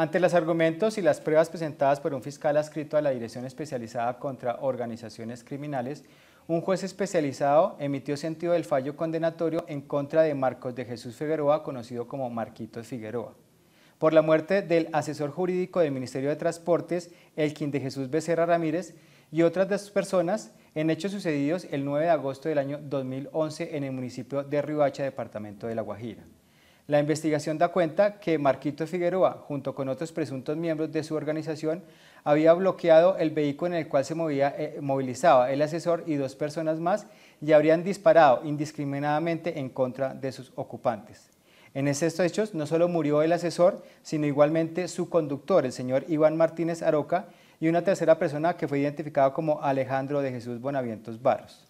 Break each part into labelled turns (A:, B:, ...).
A: Ante los argumentos y las pruebas presentadas por un fiscal adscrito a la Dirección Especializada contra Organizaciones Criminales, un juez especializado emitió sentido del fallo condenatorio en contra de Marcos de Jesús Figueroa, conocido como Marquitos Figueroa, por la muerte del asesor jurídico del Ministerio de Transportes, Elkin de Jesús Becerra Ramírez, y otras sus personas en hechos sucedidos el 9 de agosto del año 2011 en el municipio de Ribacha, departamento de La Guajira. La investigación da cuenta que Marquito Figueroa, junto con otros presuntos miembros de su organización, había bloqueado el vehículo en el cual se movía, eh, movilizaba el asesor y dos personas más y habrían disparado indiscriminadamente en contra de sus ocupantes. En estos hechos no solo murió el asesor, sino igualmente su conductor, el señor Iván Martínez Aroca, y una tercera persona que fue identificada como Alejandro de Jesús Bonavientos Barros.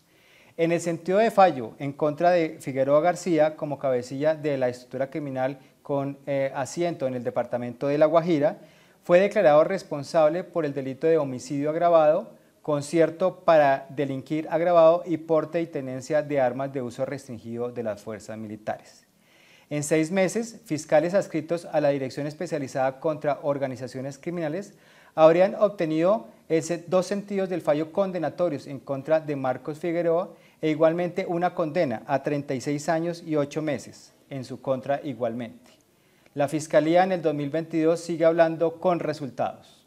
A: En el sentido de fallo en contra de Figueroa García como cabecilla de la estructura criminal con eh, asiento en el departamento de La Guajira, fue declarado responsable por el delito de homicidio agravado, concierto para delinquir agravado y porte y tenencia de armas de uso restringido de las fuerzas militares. En seis meses, fiscales adscritos a la Dirección Especializada contra Organizaciones Criminales habrían obtenido es dos sentidos del fallo condenatorios en contra de Marcos Figueroa e igualmente una condena a 36 años y 8 meses en su contra igualmente. La Fiscalía en el 2022 sigue hablando con resultados.